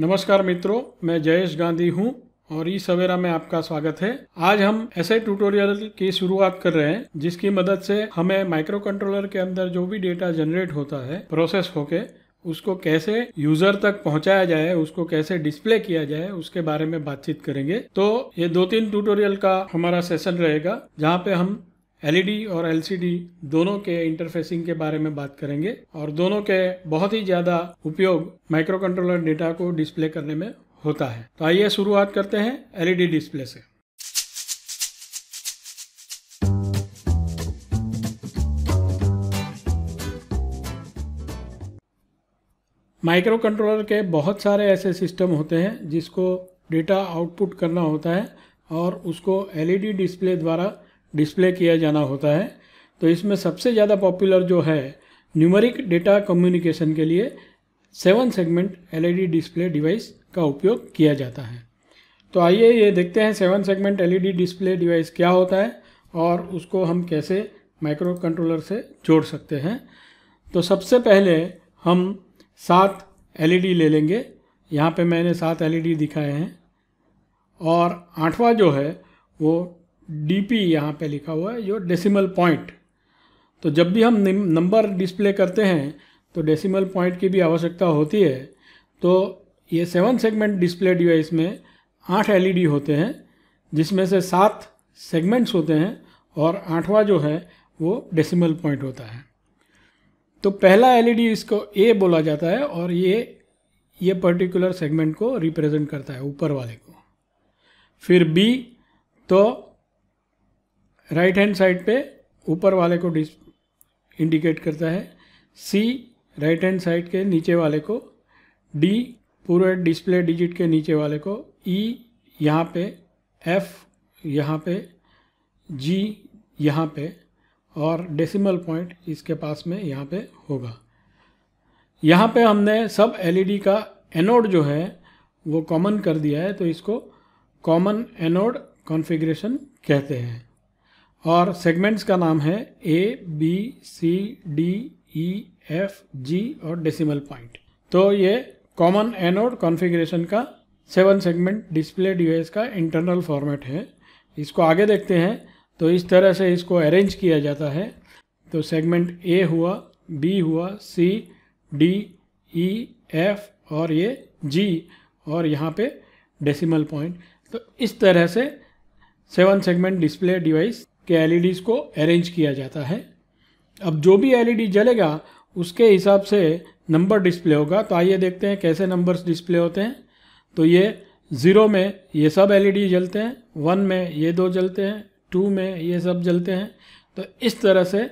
नमस्कार मित्रों मैं जयेश गांधी हूं और ई सवेरा में आपका स्वागत है आज हम ऐसे ट्यूटोरियल की शुरुआत कर रहे हैं जिसकी मदद से हमें माइक्रो कंट्रोलर के अंदर जो भी डेटा जनरेट होता है प्रोसेस होके उसको कैसे यूजर तक पहुंचाया जाए उसको कैसे डिस्प्ले किया जाए उसके बारे में बातचीत करेंगे तो ये दो तीन ट्यूटोरियल का हमारा सेशन रहेगा जहाँ पे हम एलईडी और एलसीडी दोनों के इंटरफेसिंग के बारे में बात करेंगे और दोनों के बहुत ही ज़्यादा उपयोग माइक्रो कंट्रोलर डेटा को डिस्प्ले करने में होता है तो आइए शुरुआत करते हैं एलईडी डिस्प्ले से माइक्रो कंट्रोलर के बहुत सारे ऐसे सिस्टम होते हैं जिसको डेटा आउटपुट करना होता है और उसको एलईडी डिस्प्ले द्वारा डिस्प्ले किया जाना होता है तो इसमें सबसे ज़्यादा पॉपुलर जो है न्यूमरिक डेटा कम्युनिकेशन के लिए seven segment LED display device का उपयोग किया जाता है तो आइए ये देखते हैं seven segment LED display device क्या होता है और उसको हम कैसे माइक्रो कंट्रोलर से जोड़ सकते हैं तो सबसे पहले हम सात एलईडी e ले लेंगे यहाँ पे मैंने सात एलईडी e दिखाए हैं और आठवां जो है वो डी पी यहाँ पर लिखा हुआ है जो डेसिमल पॉइंट तो जब भी हम नंबर डिस्प्ले करते हैं तो डेसिमल पॉइंट की भी आवश्यकता होती है तो ये सेवन सेगमेंट डिस्प्ले डिवाइस में आठ एलईडी होते हैं जिसमें से सात सेगमेंट्स होते हैं और आठवां जो है वो डेसिमल पॉइंट होता है तो पहला एलईडी इसको ए बोला जाता है और ये ये पर्टिकुलर सेगमेंट को रिप्रेजेंट करता है ऊपर वाले को फिर बी तो राइट हैंड साइड पे ऊपर वाले को डिस इंडिकेट करता है सी राइट हैंड साइड के नीचे वाले को डी पूरे डिस्प्ले डिजिट के नीचे वाले को ई e, यहाँ पे एफ यहाँ पे जी यहाँ पे और डेसिमल पॉइंट इसके पास में यहाँ पे होगा यहाँ पे हमने सब एलईडी का एनोड जो है वो कॉमन कर दिया है तो इसको कॉमन एनोड कॉन्फ़िगरेशन कहते हैं और सेगमेंट्स का नाम है A B C D E F G और डेसिमल पॉइंट तो ये कॉमन एनोड कॉन्फ़िगरेशन का सेवन सेगमेंट डिस्प्ले डिवाइस का इंटरनल फॉर्मेट है इसको आगे देखते हैं तो इस तरह से इसको अरेंज किया जाता है तो सेगमेंट ए हुआ बी हुआ सी डी ई एफ और ये जी और यहाँ पे डेसिमल पॉइंट तो इस तरह से सेवन सेगमेंट डिस्प्ले डिवाइस के एल e को अरेंज किया जाता है अब जो भी एल e जलेगा उसके हिसाब से नंबर डिस्प्ले होगा तो आइए देखते हैं कैसे नंबर्स डिस्प्ले होते हैं तो ये ज़ीरो में ये सब एलईडी e जलते हैं वन में ये दो जलते हैं टू में ये सब जलते हैं तो इस तरह से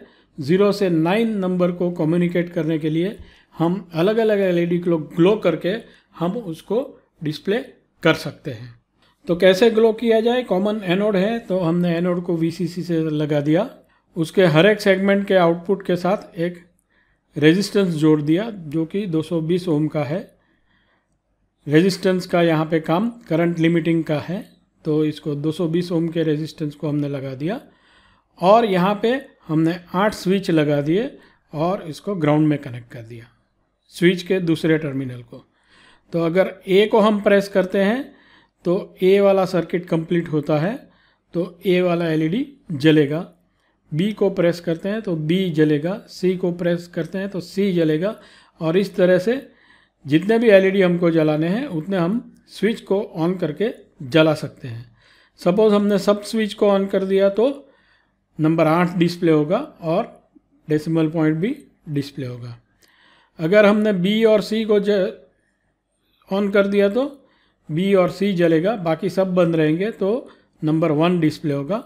ज़ीरो से नाइन नंबर को कम्युनिकेट करने के लिए हम अलग अलग एलईडी को ग्लो करके हम उसको डिस्प्ले कर सकते हैं तो कैसे ग्लो किया जाए कॉमन एनोड है तो हमने एनोड को वीसीसी से लगा दिया उसके हर एक सेगमेंट के आउटपुट के साथ एक रेजिस्टेंस जोड़ दिया जो कि 220 ओम का है रेजिस्टेंस का यहाँ पे काम करंट लिमिटिंग का है तो इसको 220 ओम के रेजिस्टेंस को हमने लगा दिया और यहाँ पे हमने आठ स्विच लगा दिए और इसको ग्राउंड में कनेक्ट कर दिया स्विच के दूसरे टर्मिनल को तो अगर ए को हम प्रेस करते हैं तो ए वाला सर्किट कंप्लीट होता है तो ए वाला एलईडी जलेगा बी को प्रेस करते हैं तो बी जलेगा सी को प्रेस करते हैं तो सी जलेगा और इस तरह से जितने भी एलईडी हमको जलाने हैं उतने हम स्विच को ऑन करके जला सकते हैं सपोज़ हमने सब स्विच को ऑन कर दिया तो नंबर आठ डिस्प्ले होगा और डेसिमल पॉइंट भी डिस्प्ले होगा अगर हमने बी और सी को ऑन कर दिया तो बी और सी जलेगा बाकी सब बंद रहेंगे तो नंबर वन डिस्प्ले होगा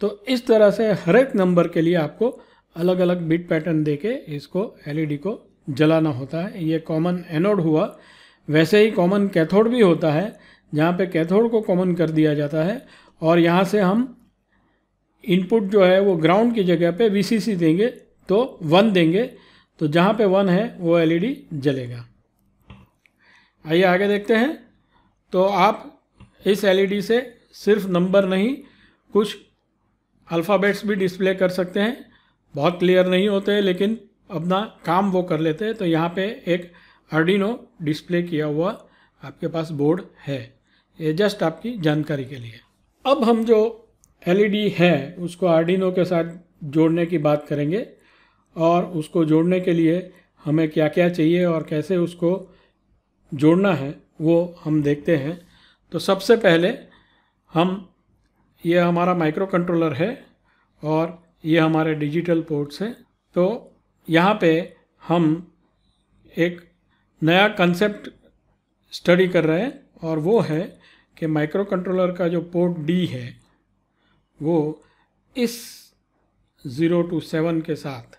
तो इस तरह से हर एक नंबर के लिए आपको अलग अलग बिट पैटर्न देके इसको एलईडी को जलाना होता है ये कॉमन एनोड हुआ वैसे ही कॉमन कैथोड भी होता है जहाँ पे कैथोड को कॉमन कर दिया जाता है और यहाँ से हम इनपुट जो है वो ग्राउंड की जगह पे वीसीसी देंगे तो वन देंगे तो जहाँ पे वन है वो एलईडी जलेगा आइए आगे देखते हैं तो आप इस एलईडी e से सिर्फ नंबर नहीं कुछ अल्फ़ाबेट्स भी डिस्प्ले कर सकते हैं बहुत क्लियर नहीं होते लेकिन अपना काम वो कर लेते हैं तो यहाँ पे एक अर्डिनो डिस्प्ले किया हुआ आपके पास बोर्ड है ये जस्ट आपकी जानकारी के लिए अब हम जो एलईडी e है उसको आर्डिनो के साथ जोड़ने की बात करेंगे और उसको जोड़ने के लिए हमें क्या क्या चाहिए और कैसे उसको जोड़ना है वो हम देखते हैं तो सबसे पहले हम ये हमारा माइक्रो कंट्रोलर है और ये हमारे डिजिटल पोर्ट्स हैं तो यहाँ पे हम एक नया कंसेप्ट स्टडी कर रहे हैं और वो है कि माइक्रो कंट्रोलर का जो पोर्ट डी है वो इस ज़ीरो टू सेवन के साथ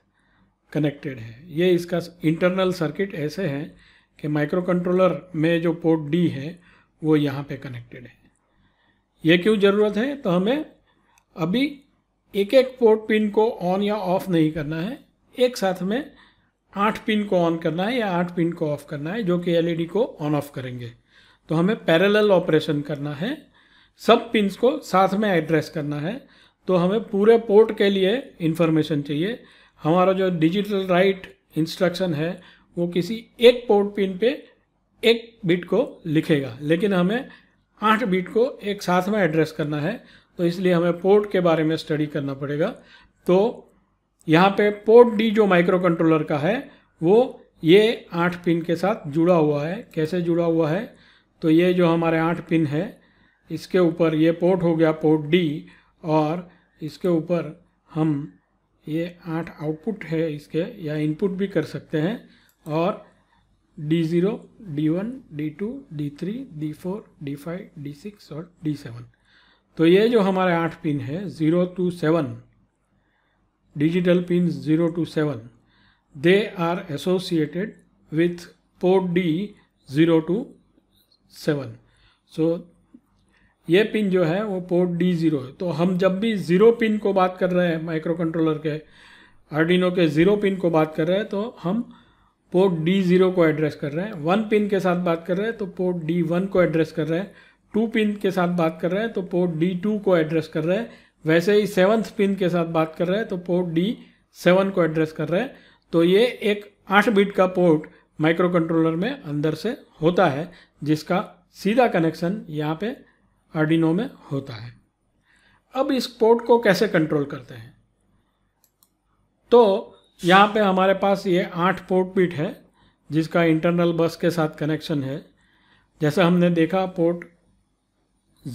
कनेक्टेड है ये इसका इंटरनल सर्किट ऐसे हैं कि माइक्रो कंट्रोलर में जो पोर्ट डी है वो यहाँ पे कनेक्टेड है ये क्यों ज़रूरत है तो हमें अभी एक एक पोर्ट पिन को ऑन या ऑफ नहीं करना है एक साथ में आठ पिन को ऑन करना है या आठ पिन को ऑफ करना है जो कि एलईडी को ऑन ऑफ करेंगे तो हमें पैरेलल ऑपरेशन करना है सब पिन को साथ में एड्रेस करना है तो हमें पूरे पोर्ट के लिए इन्फॉर्मेशन चाहिए हमारा जो डिजिटल राइट इंस्ट्रक्शन है वो किसी एक पोर्ट पिन पे एक बिट को लिखेगा लेकिन हमें आठ बिट को एक साथ में एड्रेस करना है तो इसलिए हमें पोर्ट के बारे में स्टडी करना पड़ेगा तो यहाँ पे पोर्ट डी जो माइक्रो कंट्रोलर का है वो ये आठ पिन के साथ जुड़ा हुआ है कैसे जुड़ा हुआ है तो ये जो हमारे आठ पिन है इसके ऊपर ये पोर्ट हो गया पोर्ट डी और इसके ऊपर हम ये आठ आउटपुट है इसके या इनपुट भी कर सकते हैं और D zero D one D two D three D four D five D six और डी सेवन तो ये जो हमारे आठ पिन है zero to seven digital pin zero to seven they are associated with port D zero to seven so ये pin जो है वो पोर्ट डी ज़ीरो तो हम जब भी ज़ीरो पिन को बात कर रहे हैं माइक्रो कंट्रोलर के आर्डिनो के ज़ीरो पिन को बात कर रहे हैं तो हम पोर्ट डी ज़ीरो को एड्रेस कर रहे हैं वन पिन के साथ बात कर रहे हैं तो पोर्ट डी वन को एड्रेस कर रहे हैं टू पिन के साथ बात कर रहे हैं तो पोर्ट डी टू को एड्रेस कर रहे हैं वैसे ही सेवन्थ पिन के साथ बात कर रहे हैं तो पोर्ट डी सेवन को एड्रेस कर रहे हैं तो ये एक आठ बिट का पोर्ट माइक्रो कंट्रोलर में अंदर से होता है जिसका सीधा कनेक्शन यहाँ पे आर्डिनो में होता है अब इस पोर्ट को कैसे कंट्रोल करते हैं तो यहाँ पे हमारे पास ये आठ पोर्ट बिट है जिसका इंटरनल बस के साथ कनेक्शन है जैसा हमने देखा पोर्ट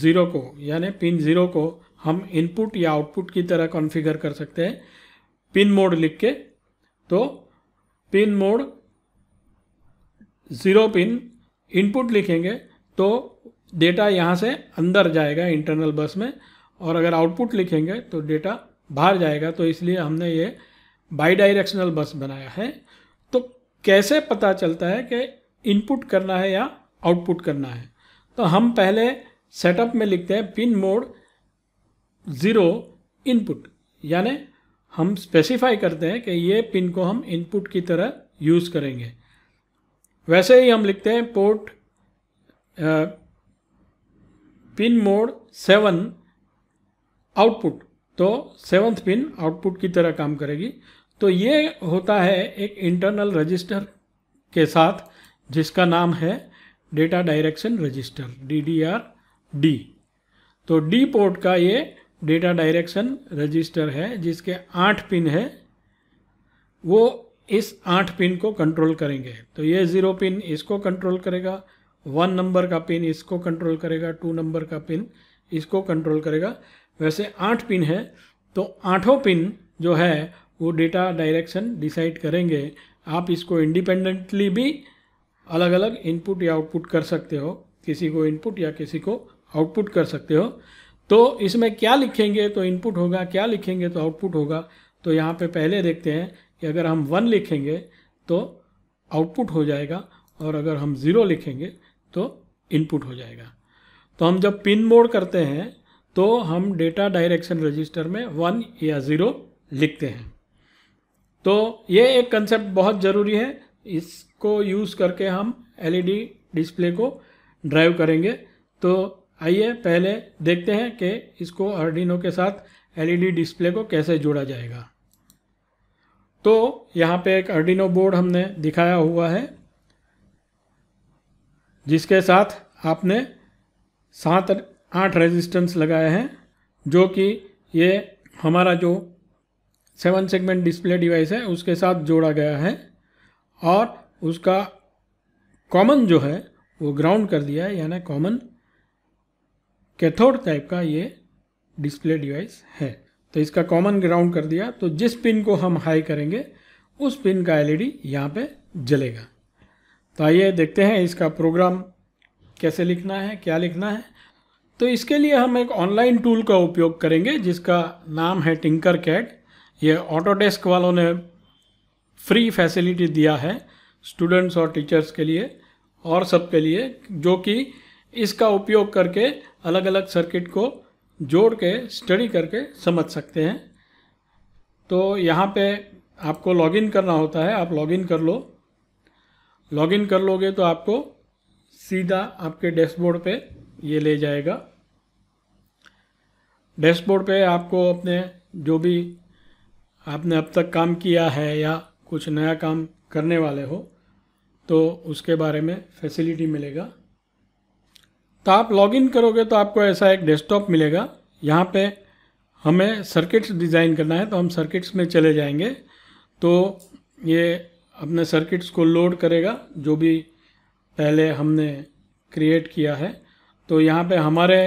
ज़ीरो को यानी पिन ज़ीरो को हम इनपुट या आउटपुट की तरह कॉन्फ़िगर कर सकते हैं पिन मोड लिख के तो pin mode zero pin input लिखेंगे तो डेटा यहाँ से अंदर जाएगा इंटरनल बस में और अगर आउटपुट लिखेंगे तो डेटा बाहर जाएगा तो इसलिए हमने ये बाई डायरेक्शनल बस बनाया है तो कैसे पता चलता है कि इनपुट करना है या आउटपुट करना है तो हम पहले सेटअप में लिखते हैं पिन मोड ज़ीरो इनपुट यानी हम स्पेसिफाई करते हैं कि ये पिन को हम इनपुट की तरह यूज़ करेंगे वैसे ही हम लिखते हैं port pin mode seven output तो सेवन्थ पिन आउटपुट की तरह काम करेगी तो ये होता है एक इंटरनल रजिस्टर के साथ जिसका नाम है data direction register D D R D तो डी पोर्ट का ये डेटा डायरेक्शन रजिस्टर है जिसके आठ पिन है वो इस आठ पिन को कंट्रोल करेंगे तो ये ज़ीरो पिन इसको कंट्रोल करेगा वन नंबर का पिन इसको कंट्रोल करेगा टू नंबर का पिन इसको कंट्रोल करेगा वैसे आठ पिन है तो आठों पिन जो है वो डेटा डायरेक्शन डिसाइड करेंगे आप इसको इंडिपेंडेंटली भी अलग अलग इनपुट या आउटपुट कर सकते हो किसी को इनपुट या किसी को आउटपुट कर सकते हो तो इसमें क्या लिखेंगे तो इनपुट होगा क्या लिखेंगे तो आउटपुट होगा तो यहाँ पे पहले देखते हैं कि अगर हम वन लिखेंगे तो आउटपुट हो जाएगा और अगर हम ज़ीरो लिखेंगे तो इनपुट हो जाएगा तो हम जब पिन मोड करते हैं तो हम डेटा डायरेक्शन रजिस्टर में वन या ज़ीरो लिखते हैं तो ये एक कंसेप्ट बहुत ज़रूरी है इसको यूज़ करके हम एलईडी डिस्प्ले e को ड्राइव करेंगे तो आइए पहले देखते हैं कि इसको अर्डिनो के साथ एलईडी डिस्प्ले e को कैसे जोड़ा जाएगा तो यहाँ पे एक अर्डिनो बोर्ड हमने दिखाया हुआ है जिसके साथ आपने सात आठ रेजिस्टेंस लगाए हैं जो कि ये हमारा जो सेवन सेगमेंट डिस्प्ले डिवाइस है उसके साथ जोड़ा गया है और उसका कॉमन जो है वो ग्राउंड कर दिया है यानी कॉमन कैथोड टाइप का ये डिस्प्ले डिवाइस है तो इसका कॉमन ग्राउंड कर दिया तो जिस पिन को हम हाई करेंगे उस पिन का एलईडी ई यहाँ पर जलेगा तो आइए देखते हैं इसका प्रोग्राम कैसे लिखना है क्या लिखना है तो इसके लिए हम एक ऑनलाइन टूल का उपयोग करेंगे जिसका नाम है टिंकर कैट ये ऑटोडेस्क वालों ने फ्री फैसिलिटी दिया है स्टूडेंट्स और टीचर्स के लिए और सब के लिए जो कि इसका उपयोग करके अलग अलग सर्किट को जोड़ के स्टडी करके समझ सकते हैं तो यहाँ पे आपको लॉगिन करना होता है आप लॉगिन कर लो लॉगिन कर लोगे तो आपको सीधा आपके डैशबोर्ड पे ये ले जाएगा डैशबोर्ड पे आपको अपने जो भी आपने अब तक काम किया है या कुछ नया काम करने वाले हो तो उसके बारे में फैसिलिटी मिलेगा तो आप लॉगिन करोगे तो आपको ऐसा एक डेस्कटॉप मिलेगा यहाँ पे हमें सर्किट्स डिज़ाइन करना है तो हम सर्किट्स में चले जाएंगे तो ये अपने सर्किट्स को लोड करेगा जो भी पहले हमने क्रिएट किया है तो यहाँ पे हमारे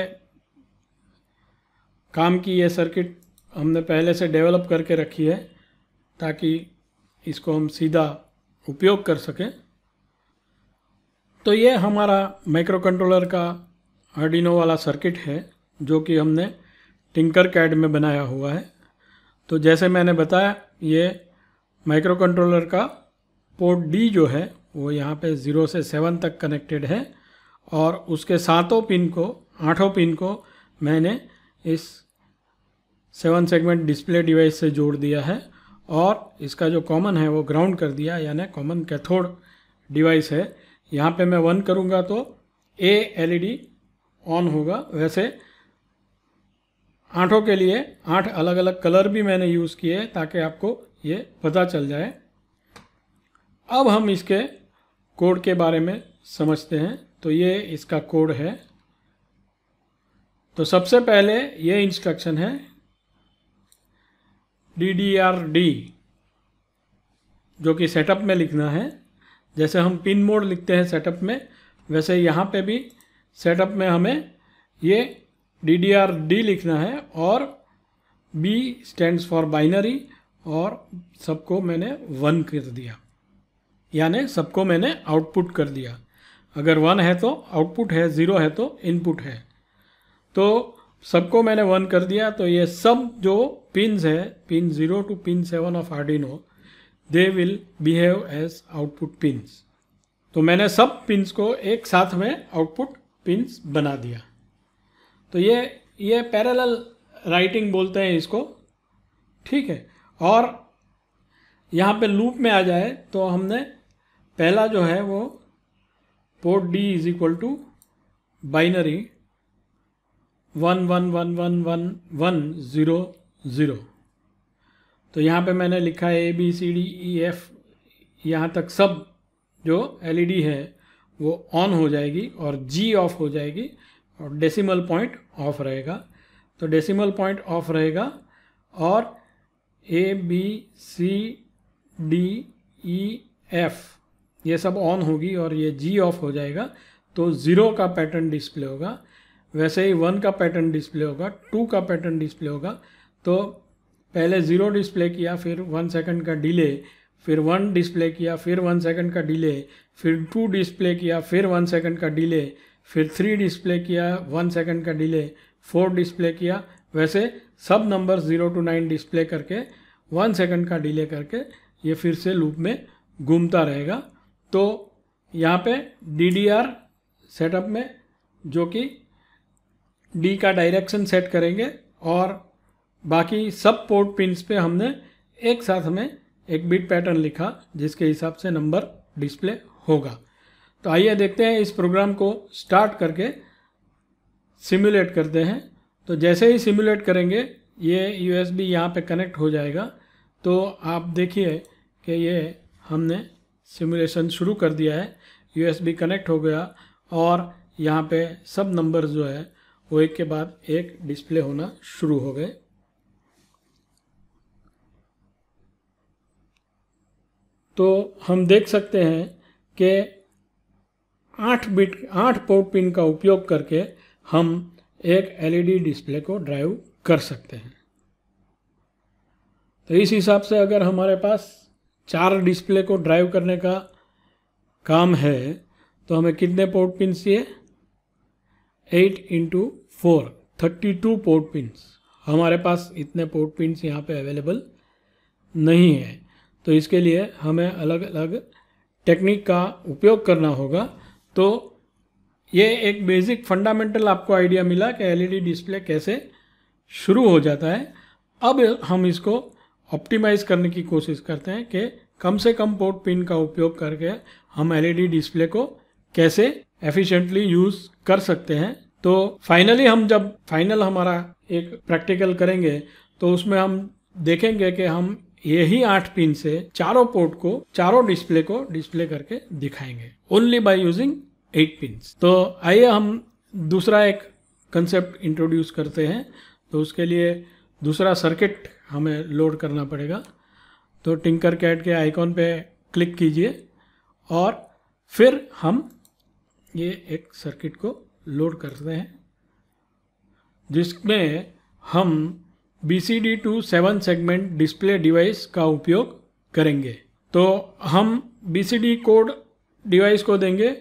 काम की ये सर्किट हमने पहले से डेवलप करके रखी है ताकि इसको हम सीधा उपयोग कर सकें तो ये हमारा माइक्रो कंट्रोलर का आर्डिनो वाला सर्किट है जो कि हमने टिंकर कैड में बनाया हुआ है तो जैसे मैंने बताया ये माइक्रो कंट्रोलर का पोर्ट डी जो है वो यहाँ पे ज़ीरो से सेवन तक कनेक्टेड है और उसके सातों पिन को आठों पिन को मैंने इस सेवन सेगमेंट डिस्प्ले डिवाइस से जोड़ दिया है और इसका जो कॉमन है वो ग्राउंड कर दिया यानी कॉमन कैथोड डिवाइस है यहाँ पे मैं वन करूँगा तो ए एलईडी ऑन होगा वैसे आठों के लिए आठ अलग अलग कलर भी मैंने यूज़ किए ताकि आपको ये पता चल जाए अब हम इसके कोड के बारे में समझते हैं तो ये इसका कोड है तो सबसे पहले ये इंस्ट्रक्शन है डी डी आर डी जो कि सेटअप में लिखना है जैसे हम पिन मोड लिखते हैं सेटअप में वैसे यहाँ पे भी सेटअप में हमें ये डी डी आर डी लिखना है और बी स्टैंड्स फॉर बाइनरी और सबको मैंने वन कर दिया यानी सबको मैंने आउटपुट कर दिया अगर वन है तो आउटपुट है ज़ीरो है तो इनपुट है तो सबको मैंने वन कर दिया तो ये सब जो pins है pin 0 to pin 7 of Arduino they will behave as output pins तो मैंने सब पिन्स को एक साथ में आउटपुट पिन्स बना दिया तो ये ये पैरेलल राइटिंग बोलते हैं इसको ठीक है और यहाँ पे लूप में आ जाए तो हमने पहला जो है वो port D is equal to binary one one one one one one zero zero तो यहाँ पे मैंने लिखा है A B C D E F यहाँ तक सब जो एलईडी e है वो ऑन हो जाएगी और जी ऑफ हो जाएगी और डेसिमल पॉइंट ऑफ रहेगा तो डेसिमल पॉइंट ऑफ रहेगा और A B C D E F ये सब ऑन होगी और ये जी ऑफ हो जाएगा तो ज़ीरो का पैटर्न डिस्प्ले होगा वैसे ही वन का पैटर्न डिस्प्ले होगा टू का पैटर्न डिस्प्ले होगा तो पहले ज़ीरो डिस्प्ले किया फिर वन सेकंड का डिले फिर वन डिस्प्ले किया फिर वन सेकंड का डिले फिर टू डिस्प्ले किया फिर वन सेकंड का डिले फिर थ्री डिस्प्ले किया वन सेकंड का डिले फोर डिस्प्ले किया वैसे सब number zero to nine display करके वन सेकंड का डिले करके ये फिर से लूप में घूमता रहेगा तो यहाँ पे डी सेटअप में जो कि डी का डायरेक्शन सेट करेंगे और बाकी सब पोर्ट पिंस पे हमने एक साथ में एक बिट पैटर्न लिखा जिसके हिसाब से नंबर डिस्प्ले होगा तो आइए देखते हैं इस प्रोग्राम को स्टार्ट करके सिमुलेट करते हैं तो जैसे ही सिमुलेट करेंगे ये यू एस बी यहाँ पर कनेक्ट हो जाएगा तो आप देखिए कि ये हमने सिमुलेशन शुरू कर दिया है यू एस बी कनेक्ट हो गया और यहाँ पे सब नंबर जो है वो एक के बाद एक डिस्प्ले होना शुरू हो गए तो हम देख सकते हैं कि आठ बिट आठ पोर्ट पिन का उपयोग करके हम एक एलईडी डिस्प्ले e को ड्राइव कर सकते हैं तो इस हिसाब से अगर हमारे पास चार डिस्प्ले को ड्राइव करने का काम है तो हमें कितने पोर्ट पिन चाहिए eight into four thirty two port pin हमारे पास इतने पोर्ट पिन यहाँ पे अवेलेबल नहीं है तो इसके लिए हमें अलग अलग टेक्निक का उपयोग करना होगा तो ये एक बेसिक फंडामेंटल आपको आइडिया मिला कि एलईडी डिस्प्ले e कैसे शुरू हो जाता है अब हम इसको ऑप्टिमाइज़ करने की कोशिश करते हैं कि कम से कम पोर्ट पिन का उपयोग करके हम एलईडी डिस्प्ले e को कैसे एफिशिएंटली यूज़ कर सकते हैं तो फाइनली हम जब फाइनल हमारा एक प्रैक्टिकल करेंगे तो उसमें हम देखेंगे कि हम यही आठ पिन से चारों पोर्ट को चारों डिस्प्ले को डिस्प्ले करके दिखाएंगे only by using eight pin तो आइए हम दूसरा एक कंसेप्ट इंट्रोड्यूस करते हैं तो उसके लिए दूसरा सर्किट हमें लोड करना पड़ेगा तो टिंकर कैट के आइकॉन पे क्लिक कीजिए और फिर हम ये एक सर्किट को लोड करते हैं जिसमें हम B C D to seven segment display device का उपयोग करेंगे तो हम B C D code device को देंगे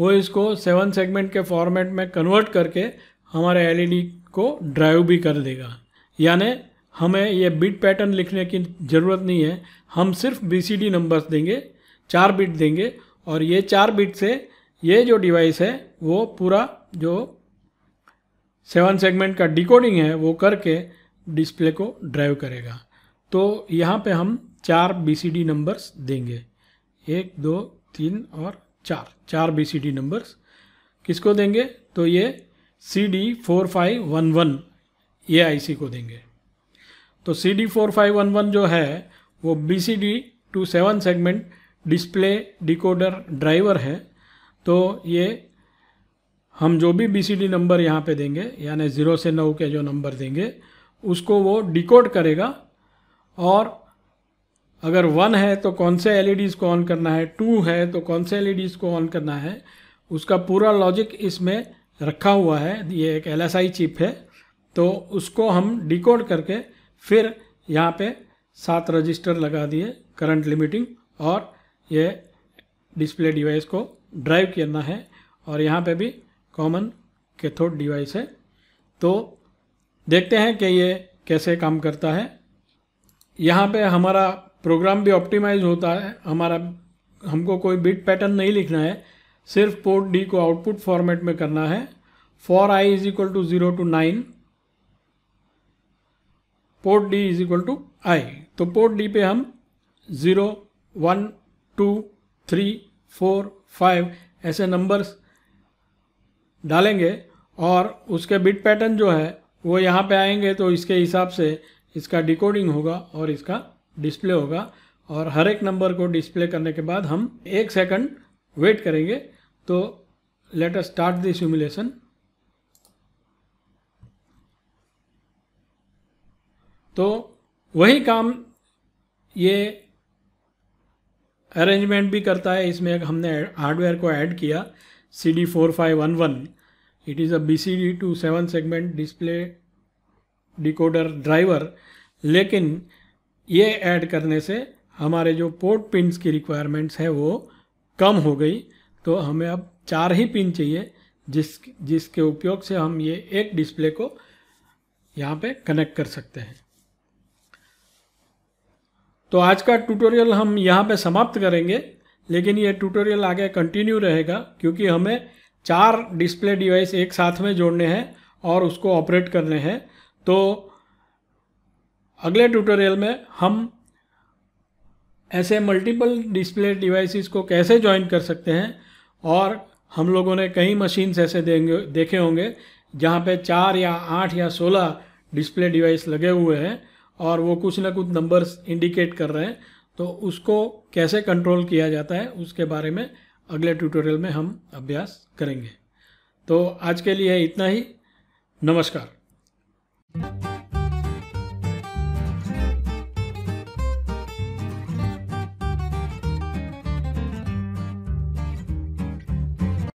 वो इसको सेवन सेगमेंट के फॉर्मेट में कन्वर्ट करके हमारे एलईडी e को ड्राइव भी कर देगा यानी हमें ये बिट पैटर्न लिखने की ज़रूरत नहीं है हम सिर्फ बी सी डी नंबर्स देंगे चार बिट देंगे और ये चार बिट से ये जो डिवाइस है वो पूरा जो सेवन सेगमेंट का डिकोडिंग है वो करके डिस्प्ले को ड्राइव करेगा तो यहाँ पे हम चार बीसीडी नंबर्स देंगे एक दो तीन और चार चार बीसीडी नंबर्स किसको देंगे तो ये C D four five one one I C को देंगे तो C D four five one one जो है वो B C D to seven segment display decoder driver है तो ये हम जो भी बी सी डी नंबर यहाँ पे देंगे यानी ज़ीरो से नौ के जो नंबर देंगे उसको वो डिकोड करेगा और अगर वन है तो कौन से एल e को ऑन करना है टू है तो कौन से एल e को ऑन करना है उसका पूरा लॉजिक इसमें रखा हुआ है ये एक एल चिप है तो उसको हम डिकोड करके फिर यहाँ पे सात रजिस्टर लगा दिए करंट लिमिटिंग और ये डिस्प्ले डिवाइस को ड्राइव करना है और यहाँ पे भी कॉमन कैथोड डिवाइस है तो देखते हैं कि ये कैसे काम करता है यहाँ पे हमारा प्रोग्राम भी ऑप्टिमाइज होता है हमारा हमको कोई बिट पैटर्न नहीं लिखना है सिर्फ पोर्ट डी को आउटपुट फॉर्मेट में करना है for I is equal to zero to nine port D is equal to I तो पोर्ट डी पे हम zero one two three four five ऐसे नंबर्स डालेंगे और उसके बिट पैटर्न जो है वो यहाँ पे आएंगे तो इसके हिसाब से इसका डिकोडिंग होगा और इसका डिस्प्ले होगा और हर एक नंबर को डिस्प्ले करने के बाद हम एक सेकंड वेट करेंगे तो let us start this simulation तो वही काम ये अरेंजमेंट भी करता है इसमें हमने हार्डवेयर को ऐड किया C D four five one one It is a BCD to 7 segment display decoder driver लेकिन ये ऐड करने से हमारे जो पोर्ट पिन्स की रिक्वायरमेंट्स है वो कम हो गई तो हमें अब चार ही पिन चाहिए जिस जिसके उपयोग से हम ये एक डिस्प्ले को यहाँ पे कनेक्ट कर सकते हैं तो आज का ट्यूटोरियल हम यहाँ पे समाप्त करेंगे लेकिन ये ट्यूटोरियल आगे कंटिन्यू रहेगा क्योंकि हमें चार डिस्प्ले डिवाइस एक साथ में जोड़ने हैं और उसको ऑपरेट करने हैं तो अगले ट्यूटोरियल में हम ऐसे मल्टीपल डिस्प्ले डिवाइसेस को कैसे ज्वाइन कर सकते हैं और हम लोगों ने कई मशीन्स ऐसे देंगे देखे होंगे जहाँ पे चार या आठ या सोलह डिस्प्ले डिवाइस लगे हुए हैं और वो कुछ ना कुछ नंबर्स इंडिकेट कर रहे हैं तो उसको कैसे कंट्रोल किया जाता है उसके बारे में अगले ट्यूटोरियल में हम अभ्यास करेंगे तो आज के लिए इतना ही नमस्कार